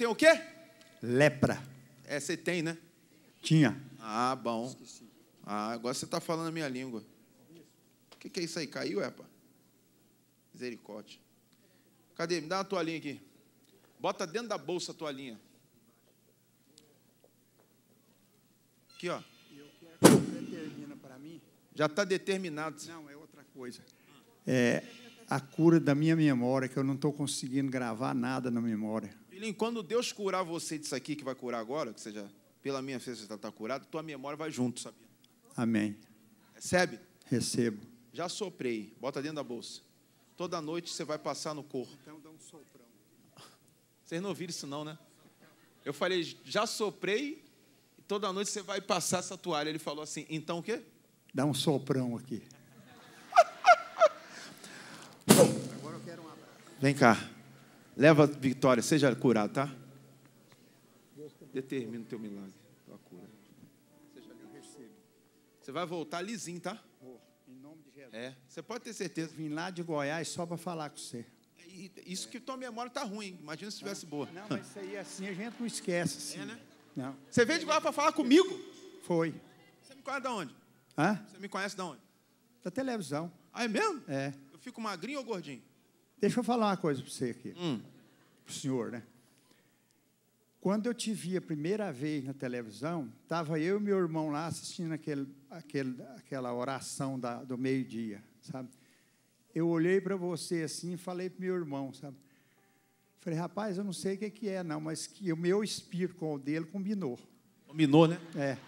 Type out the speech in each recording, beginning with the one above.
tem o quê? Lepra. É, você tem, né? Tinha. Ah, bom. Ah, agora você está falando a minha língua. O que, que é isso aí? Caiu, é, pá? Misericórdia. Cadê? Me dá uma toalhinha aqui. Bota dentro da bolsa a toalhinha. Aqui, ó. Já está determinado. Não, é outra coisa. É a cura da minha memória, que eu não estou conseguindo gravar nada na memória. Filhinho, quando Deus curar você disso aqui, que vai curar agora, que seja pela minha fé você está tá curado, tua memória vai junto, sabia? Amém. Recebe? Recebo. Já soprei, bota dentro da bolsa. Toda noite você vai passar no corpo. Então dá um soprão. Vocês não ouviram isso não, né? Eu falei, já soprei, toda noite você vai passar essa toalha. Ele falou assim, então o quê? Dá um soprão aqui. Agora eu quero um abraço. Vem cá. Leva a vitória, seja curado, tá? Determina o teu milagre, tua cura. Você vai voltar lisinho, tá? Em nome de Jesus. É, você pode ter certeza. vim lá de Goiás só para falar com você. isso que tua memória está ruim. Imagina se estivesse ah. boa. Não, mas isso aí é assim a gente não esquece. Assim. É, né? Não. Você veio de Goiás para falar comigo? Foi. Você me conhece de onde? Hã? Você me conhece de onde? Da televisão. Ah, é mesmo? É. Eu fico magrinho ou gordinho? Deixa eu falar uma coisa para você aqui. Hum. Para o senhor, né? Quando eu te vi a primeira vez na televisão, estava eu e meu irmão lá assistindo aquele, aquele, aquela oração da, do meio-dia, sabe? Eu olhei para você assim e falei para meu irmão, sabe? Falei, rapaz, eu não sei o que, é, não, mas que o meu espírito com o dele combinou. Combinou, né? É.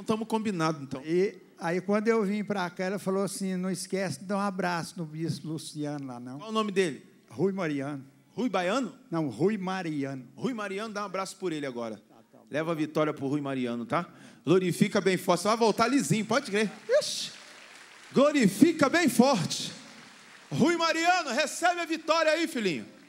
Então estamos combinados, então. E aí quando eu vim para cá, ela falou assim: não esquece de dar um abraço no bispo Luciano lá, não. Qual o nome dele? Rui Mariano. Rui Baiano? Não, Rui Mariano. Rui Mariano, dá um abraço por ele agora. Tá, tá Leva a vitória pro Rui Mariano, tá? Glorifica bem forte. Você vai voltar lisinho, pode crer. Ixi. Glorifica bem forte. Rui Mariano, recebe a vitória aí, filhinho.